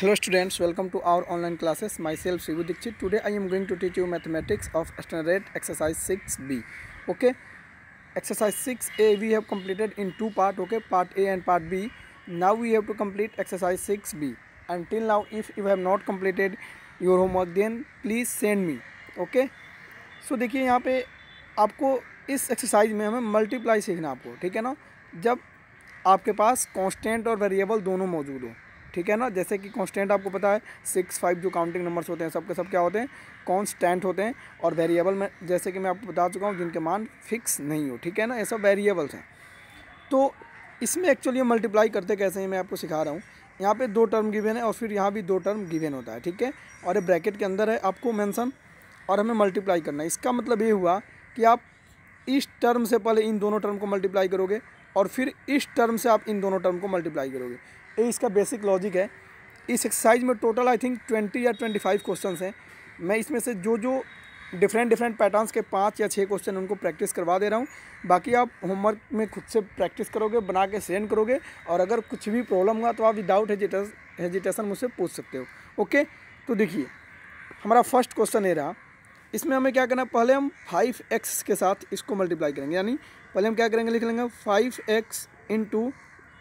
hello students welcome to our online classes myself Shiv Dikshit today I am going to teach you mathematics of standard exercise six B okay exercise six A we have completed in two part okay part A and part B now we have to complete exercise six B and till now if you have not completed your homework then please send me okay so देखिए यहाँ पे आपको इस exercise में हमें multiply सीखना आपको ठीक है ना जब आपके पास कॉन्स्टेंट और वेरिएबल दोनों मौजूद हों ठीक है ना जैसे कि कॉन्स्टेंट आपको पता है सिक्स फाइव जो काउंटिंग नंबर्स होते हैं सबके सब क्या होते हैं कॉन्स्टेंट होते हैं और वेरिएबल में जैसे कि मैं आपको बता चुका हूँ जिनके मान फिक्स नहीं हो ठीक है ना ये सब वेरिएबल्स हैं तो इसमें एक्चुअली मल्टीप्लाई करते कैसे हैं मैं आपको सिखा रहा हूँ यहाँ पे दो टर्म गिवन है और फिर यहाँ भी दो टर्म गिवन होता है ठीक है और ये ब्रैकेट के अंदर है आपको मेंशन और हमें मल्टीप्लाई करना है इसका मतलब ये हुआ कि आप इस टर्म से पहले इन दोनों टर्म को मल्टीप्लाई करोगे और फिर इस टर्म से आप इन दोनों टर्म को मल्टीप्लाई करोगे ये इसका बेसिक लॉजिक है इस एक्सरसाइज में टोटल आई थिंक ट्वेंटी या ट्वेंटी फाइव क्वेश्चन हैं मैं इसमें से जो जो डिफरेंट डिफरेंट पैटर्न्स के पाँच या छः क्वेश्चन उनको प्रैक्टिस करवा दे रहा हूँ बाकी आप होमवर्क में खुद से प्रैक्टिस करोगे बना के सेंड करोगे और अगर कुछ भी प्रॉब्लम हुआ तो आप विदाउट हेजिटेशन मुझसे पूछ सकते हो ओके तो देखिए हमारा फर्स्ट क्वेश्चन ये रहा इसमें हमें क्या करना है पहले हम फाइव एक्स के साथ इसको मल्टीप्लाई करेंगे यानी पहले हम क्या करेंगे लिख लेंगे five X into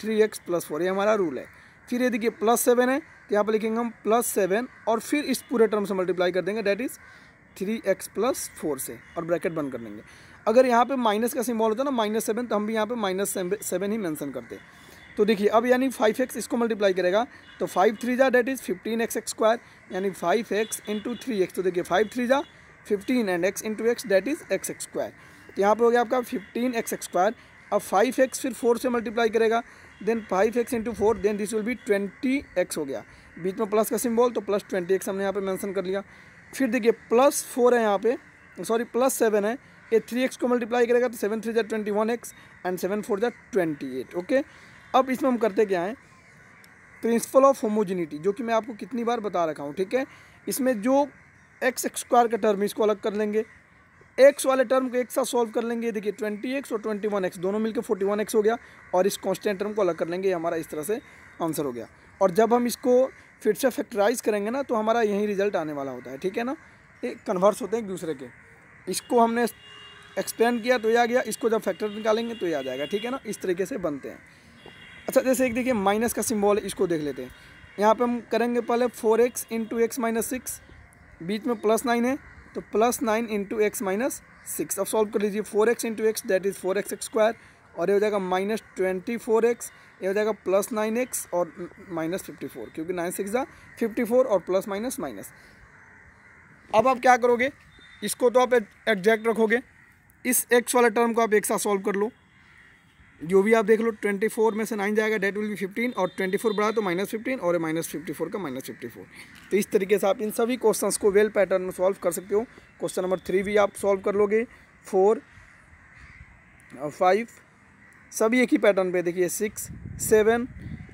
three X plus four ये हमारा रूल है फिर ये देखिए प्लस सेवन है तो यहाँ पर लिखेंगे हम प्लस सेवन और फिर इस पूरे टर्म से मल्टीप्लाई कर देंगे that is three X plus four से और ब्रैकेट बंद कर देंगे अगर यहाँ पे माइनस का सिंबल होता है ना माइनस सेवन तो हम भी यहाँ पे माइनस सेवन ही मेंशन करते तो देखिए अब यानी फाइव एक्स इसको मल्टीप्लाई करेगा तो फाइव थ्री जा that is fifteen X square यानी five X into three X तो देखिए फाइव थ्री जा fifteen and X into X that is X square तो यहाँ पर हो गया आपका फिफ्टीन एक्स स्क्वायर अब फाइव एक्स फिर फोर से मल्टीप्लाई करेगा then five X into four then this will be twenty X हो गया बीच में प्लस का सिम्बॉल तो प्लस ट्वेंटी एक्स हमने यहाँ पे मेंशन कर लिया फिर देखिए प्लस फोर है यहाँ पे सॉरी प्लस सेवन है ये थ्री एक्स को मल्टीप्लाई करेगा तो सेवन थ्री जै twenty one X and seven four जै ट्वेंटी एट ओके अब इसमें हम करते क्या हैं प्रिंसिपल ऑफ होमोजिनिटी जो कि मैं आपको कितनी बार बता रखा हूँ ठीक है इसमें जो एक्स स्क्वायर का टर्म इसको अलग कर लेंगे एक्स वाले टर्म को एक साथ सॉल्व कर लेंगे देखिए ट्वेंटी एक्स और ट्वेंटी वन एक्स दोनों मिलकर फोर्टी वन एक्स हो गया और इस कॉन्स्टेंट टर्म को अलग कर लेंगे हमारा इस तरह से आंसर हो गया और जब हम इसको फिर से फैक्टराइज करेंगे ना तो हमारा यही रिजल्ट आने वाला होता है ठीक है ना ये कन्वर्स होते हैं एक दूसरे के इसको हमने एक्सपेंड किया तो ये आ गया इसको जब फैक्टर निकालेंगे तो ये आ जाएगा ठीक है ना इस तरीके से बनते हैं अच्छा जैसे एक देखिए माइनस का सिम्बॉल इसको देख लेते हैं यहाँ पर हम करेंगे पहले four X into X minus six बीच में प्लस नाइन है तो plus nine into X minus six अब सॉल्व कर लीजिए four X into X that is four X square और ये हो जाएगा माइनस ट्वेंटी फोर एक्स ये हो जाएगा प्लस नाइन एक्स और माइनस फिफ्टी फोर क्योंकि नाइन सिक्स था फिफ्टी फोर और प्लस माइनस माइनस अब आप क्या करोगे इसको तो आप एग्जैक्ट रखोगे इस एक्स वाले टर्म को आप एक साथ सॉल्व कर लो जो भी आप देख लो ट्वेंटी फोर में से नाइन जाएगा डेट विल बी फिफ्टीन और ट्वेंटी फोर बढ़ा तो माइनस फिफ्टीन और माइनस फिफ्टी फोर का माइनस फिफ्टी फोर तो इस तरीके से आप इन सभी क्वेश्चंस को वेल पैटर्न में सॉल्व कर सकते हो क्वेश्चन नंबर थ्री भी आप सॉल्व कर लोगे फोर फाइव uh, सभी एक ही पैटर्न पे देखिए सिक्स सेवन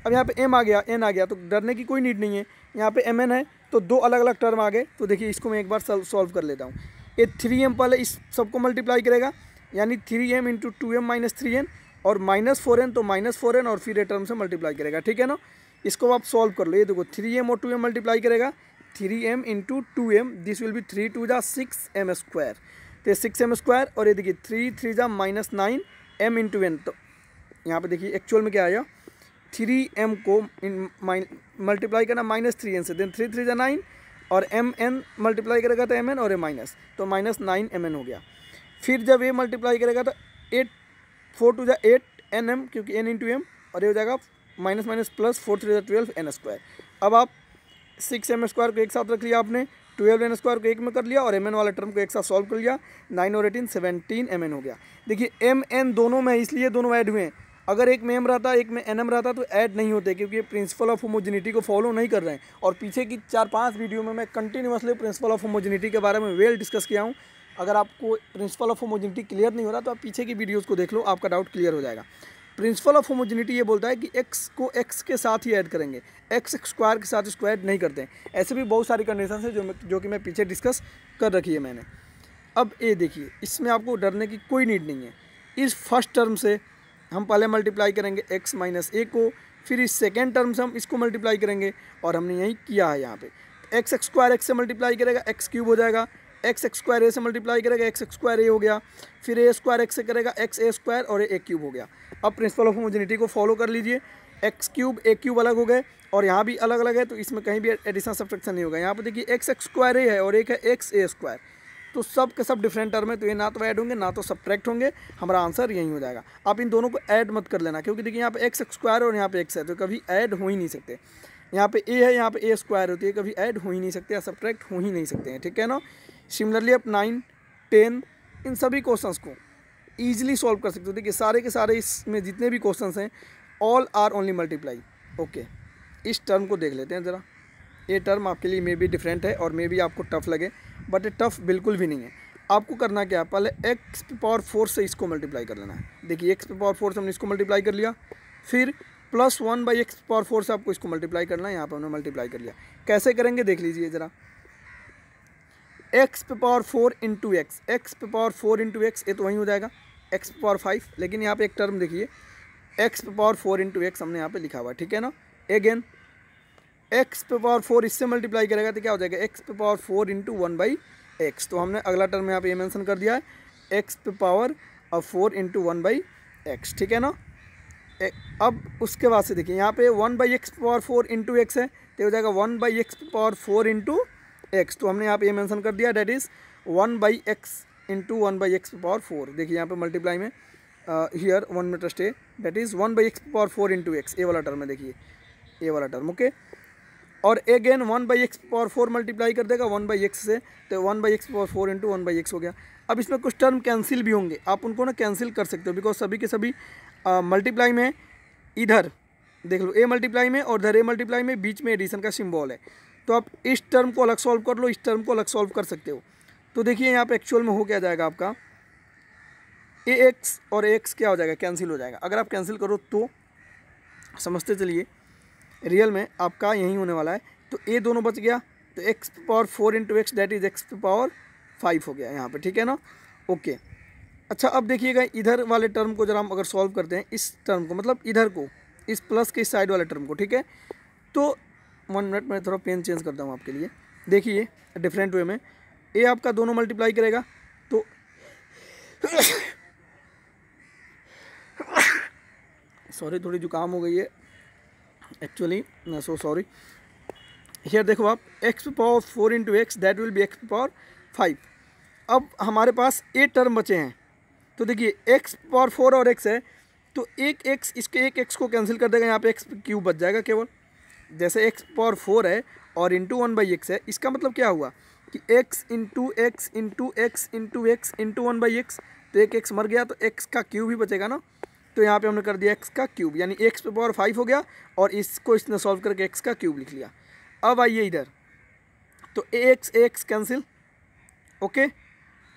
अब यहाँ पे एम आ गया एन आ गया तो डरने की कोई नीड नहीं है यहाँ पर एम एन है तो दो अलग अलग टर्म आ गए तो देखिए इसको मैं एक बार सॉल्व कर लेता हूँ ये थ्री एम पहले इस सबको मल्टीप्लाई करेगा यानी three M into two M minus three N और माइनस फोर एन तो माइनस फोर एन और फिर ये टर्म से मल्टीप्लाई करेगा ठीक है ना इसको आप सॉल्व कर लो ये देखो थ्री एम और टू एम मल्टीप्लाई करेगा three M into two M this will be three two जा सिक्स एम स्क्वायर तो सिक्स एम स्क्वायर और ये देखिए थ्री थ्री जा minus nine M into N तो यहाँ पर देखिए एक्चुअल में क्या आया थ्री एम को मल्टीप्लाई करना माइनस थ्री एन से देन थ्री थ्री जा नाइन और एम एन मल्टीप्लाई करेगा तो एम एन और ए माइनस तो माइनस नाइन एम एन हो गया फिर जब ए मल्टीप्लाई करेगा तो एट फोर टू जै एट एन एम क्योंकि एन इंटू एम और ये हो जाएगा minus minus plus four three जा ट्वेल्व एन स्क्वायर अब आप सिक्स एम स्क्वायर को एक साथ रख लिया आपने ट्वेल्व एन स्क्वायर को एक में कर लिया और एम एन वाला टर्म को एक साथ सॉल्व कर लिया नाइन और एटीन सेवनटीन एम एन हो गया देखिए एम एन दोनों में इसलिए दोनों ऐड हुए हैं अगर एक में एम रहता एक में एन एम रहता तो ऐड नहीं होते क्योंकि प्रिंसिपल ऑफ होमोजेनिटी को फॉलो नहीं कर रहे हैं और पीछे की चार पांच वीडियो में मैं कंटिन्यूसली प्रिंसिपल ऑफ होमोजेनिटी के बारे में वेल डिस्कस किया हूँ अगर आपको प्रिंसिपल ऑफ होमोजिनिटी क्लियर नहीं हो रहा तो आप पीछे की वीडियोज़ को देख लो आपका डाउट क्लियर हो जाएगा प्रिंसिपल ऑफ होमोजिनिटी ये बोलता है कि एक्स को एक्स के साथ ही ऐड करेंगे एक्स स्क्वायर के साथ स्क्वायर नहीं करते ऐसे भी बहुत सारी कंडीशन है जो जो कि मैं पीछे डिस्कस कर रखी है मैंने अब ए देखिए इसमें आपको डरने की कोई नीड नहीं है इस फर्स्ट टर्म से हम पहले मल्टीप्लाई करेंगे एक्स माइनस ए को फिर इस सेकेंड टर्म से हम इसको मल्टीप्लाई करेंगे और हमने यही किया है यहाँ पे एक्स स्क्वायर एक्स से मल्टीप्लाई करेगा एक्स क्यूब हो जाएगा एक्स एक्स स्क्वायर ए से मल्टीप्लाई करेगा एक्स एक्स स्क्वायर ए हो गया फिर ए स्क्वायर एक्स से करेगा एक्स ए स्क्वायर और ए क्यूब हो गया अब प्रिंसिपल ऑफ होमोजेनिटी को फॉलो कर लीजिए एक्स क्यूब ए क्यूब अलग हो गए और यहाँ भी अलग अलग है तो इसमें कहीं भी एडिशन सब्ट्रैक्शन नहीं होगा यहाँ पर देखिए एक्स एक्स स्क्वायर ए है और एक है एक्स ए स्क्वायर तो सब के सब डिफरेंट टर्म है तो ये ना तो ऐड होंगे ना तो सब्ट्रैक्ट होंगे हमारा आंसर यही हो जाएगा आप इन दोनों को ऐड मत कर लेना क्योंकि देखिए यहाँ पे एक्स स्क्वायर और यहाँ पे एक्स है तो कभी ऐड हो ही नहीं सकते यहाँ पे ए है यहाँ पे ए स्क्वायर होती है कभी ऐड हो ही नहीं सकते या सब्ट्रैक्ट हो ही नहीं सकते हैं ठीक है ना सिमिलरली आप नाइन टेन इन सभी क्वेश्चंस को ईजिली सॉल्व कर सकते हो देखिए सारे के सारे इसमें जितने भी क्वेश्चन हैं all are only multiply okay इस टर्म को देख लेते हैं ज़रा ये टर्म आपके लिए मे बी डिफरेंट है और मे बी आपको टफ लगे बट ये टफ बिल्कुल भी नहीं है आपको करना क्या है पहले एक्स पावर फोर से इसको मल्टीप्लाई कर लेना है देखिए एक्स पावर फोर से हमने इसको मल्टीप्लाई कर लिया फिर plus one by X power four से आपको इसको मल्टीप्लाई करना है यहाँ पर हमने मल्टीप्लाई कर लिया कैसे करेंगे देख लीजिए ज़रा एक्स पे power four into X X पे पावर फोर इंटू एक्स ये तो वहीं हो जाएगा एक्स पे पावर फाइव लेकिन यहाँ पे एक टर्म देखिए एक्स पे पावर फोर इंटू एक्स हमने यहाँ पे लिखा हुआ है ठीक है ना अगेन एक्स पे पावर फोर इससे मल्टीप्लाई करेगा तो क्या हो जाएगा एक्स पे power four into one by X तो हमने अगला टर्म यहाँ पे ये मैंसन कर दिया है एक्स पे पावर और four into one by X ठीक है ना ए, अब उसके बाद से देखिए यहाँ पे one by X power four into X है तो हो जाएगा one by X power four into X तो हमने यहाँ पे ये मेंशन कर दिया that is one by X into one by X power four देखिए यहाँ पे मल्टीप्लाई में here one meter stay that is one by X power four into X ए वाला टर्म है देखिए ए वाला टर्म ओके और again one by X power four multiply कर देगा वन बाई एक्स से तो one by X power four into one by X हो गया अब इसमें कुछ टर्म कैंसिल भी होंगे आप उनको ना कैंसिल कर सकते हो बिकॉज सभी के सभी मल्टीप्लाई uh, में इधर देख लो ए मल्टीप्लाई में और इधर ए मल्टीप्लाई में बीच में एडिशन का सिम्बॉल है तो आप इस टर्म को अलग सॉल्व कर लो इस टर्म को अलग सॉल्व कर सकते हो तो देखिए यहाँ पर एक्चुअल में हो क्या जाएगा आपका ए एक्स और एक्स क्या हो जाएगा कैंसिल हो जाएगा अगर आप कैंसिल करो तो समझते चलिए रियल में आपका यही होने वाला है तो ए दोनों बच गया तो X power four into X that is X power five हो गया यहाँ पे ठीक है ना ओके अच्छा अब देखिएगा इधर वाले टर्म को जरा हम अगर सॉल्व करते हैं इस टर्म को मतलब इधर को इस प्लस के इस साइड वाले टर्म को ठीक है तो वन मिनट में थोड़ा पेन चेंज करता हूँ आपके लिए देखिए डिफरेंट वे में ए आपका दोनों मल्टीप्लाई करेगा तो सॉरी थोड़ी जुकाम हो गई है एक्चुअली सो सॉरी हेयर देखो आप X power four into X that will be X power five अब हमारे पास ए टर्म बचे हैं तो देखिए एक्स पावर फोर और एक्स है तो एक एक्स इसके एक एक्स को कैंसिल कर देगा यहाँ पे एक्स क्यूब बच जाएगा केवल जैसे एक्स पावर फोर है और इंटू वन बाई एक्स है इसका मतलब क्या हुआ कि X into X into X into X into one by X तो एक एक्स मर गया तो एक्स का क्यूब ही बचेगा ना तो यहाँ पे हमने कर दिया एक्स का क्यूब यानी एक्स पे पावर फाइव हो गया और इसको इसने सॉल्व करके एक्स का क्यूब लिख लिया अब आइए इधर तो एक्स एक्स कैंसिल ओके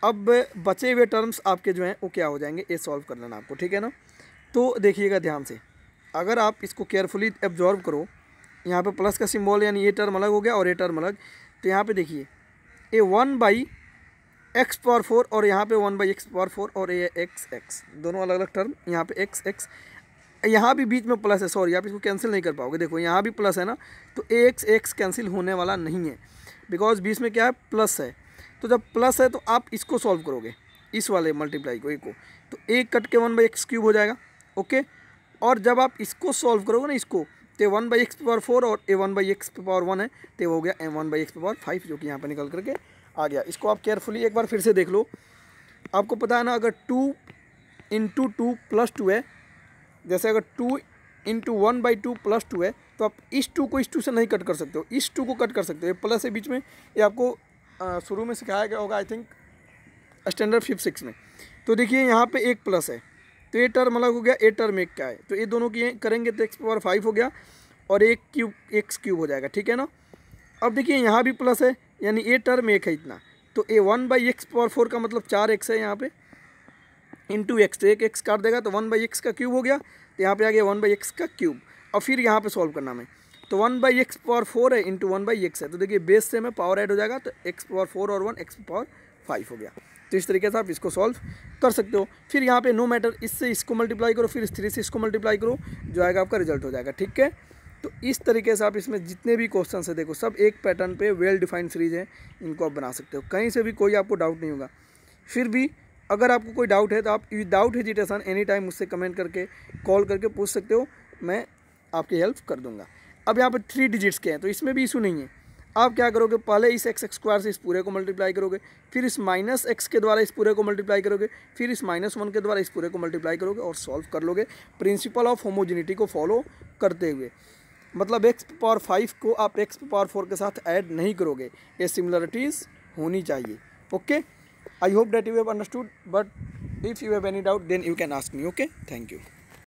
अब बचे हुए टर्म्स आपके जो हैं वो क्या हो जाएंगे ये सॉल्व कर लेना आपको ठीक है ना तो देखिएगा ध्यान से अगर आप इसको केयरफुली एब्जॉर्व करो यहाँ पे प्लस का सिंबल यानी ये टर्म अलग हो गया और ये टर्म अलग तो यहाँ पे देखिए ए one by X power four और यहाँ पे one by X power four और ए एक्स एक्स दोनों अलग अलग टर्म यहाँ पे एक्स एक्स यहाँ भी बीच में प्लस है सॉरी आप इसको कैंसिल नहीं कर पाओगे देखो यहाँ भी प्लस है ना तो ए एक्स एक्स कैंसिल होने वाला नहीं है बिकॉज बीच में क्या है प्लस है तो जब प्लस है तो आप इसको सॉल्व करोगे इस वाले मल्टीप्लाई को ए को तो ए कट के वन बाई एक्स क्यूब हो जाएगा ओके और जब आप इसको सॉल्व करोगे ना इसको तो one by X power four और ए one by X power one है तो हो गया एम one by X power five जो कि यहाँ पर निकल करके आ गया इसको आप केयरफुली एक बार फिर से देख लो आपको पता है ना अगर two into two plus two है जैसे अगर two into one by two plus two है तो आप इस टू को इस टू से नहीं कट कर सकते हो इस टू को कट कर सकते हो प्लस है बीच में ये आपको शुरू में सिखाया गया होगा I think standard fifth six में तो देखिए यहाँ पे एक प्लस है तो ये टर्म अलग हो गया ए टर्म एक का है तो ये दोनों की करेंगे तो एक्स पावर फाइव हो गया और एक क्यूब एक्स क्यूब हो जाएगा ठीक है ना अब देखिए यहाँ भी प्लस है यानी ए टर्म एक है इतना तो ए one by X power four का मतलब चार एक्स है यहाँ पे इंटू एक्स तो एक एक्स काट देगा तो वन बाई एक्स का क्यूब हो गया तो यहाँ पे आ गया वन बाई एक्स का क्यूब और फिर यहाँ पे सॉल्व करना हमें तो one by X power four है इंटू वन बाई एक्स है तो देखिए बेस से हमें पावर ऐड हो जाएगा तो एक्स पावर फोर और वन एक्स पावर फाइव हो गया तो इस तरीके से आप इसको सॉल्व कर सकते हो फिर यहाँ पे नो मैटर इससे इसको मल्टीप्लाई करो फिर इस थ्री से इसको मल्टीप्लाई करो जो आएगा आपका रिजल्ट हो जाएगा ठीक है तो इस तरीके से आप इसमें जितने भी क्वेश्चन है देखो सब एक पैटर्न पर वेल डिफाइंड सीरीज है इनको आप बना सकते हो कहीं से भी कोई आपको डाउट नहीं होगा फिर भी अगर आपको कोई डाउट है तो आप विदाउट हेजिटेशन एनी टाइम मुझसे कमेंट करके कॉल करके पूछ सकते हो मैं आपकी हेल्प कर दूंगा अब यहाँ पर थ्री डिजिट्स के हैं तो इसमें भी इशू नहीं है आप क्या करोगे पहले इस एक्स स्क्वायर से इस पूरे को मल्टीप्लाई करोगे फिर इस माइनस एक्स के द्वारा इस पूरे को मल्टीप्लाई करोगे फिर इस माइनस वन के द्वारा इस पूरे को मल्टीप्लाई करोगे और सॉल्व कर लोगे प्रिंसिपल ऑफ होमोजिनिटी को फॉलो करते हुए मतलब एक्स पावर फाइव को आप एक्स पावर फोर के साथ ऐड नहीं करोगे ये सिमिलरिटीज़ होनी चाहिए okay I hope that you have understood but if you have any doubt then you can ask me okay thank you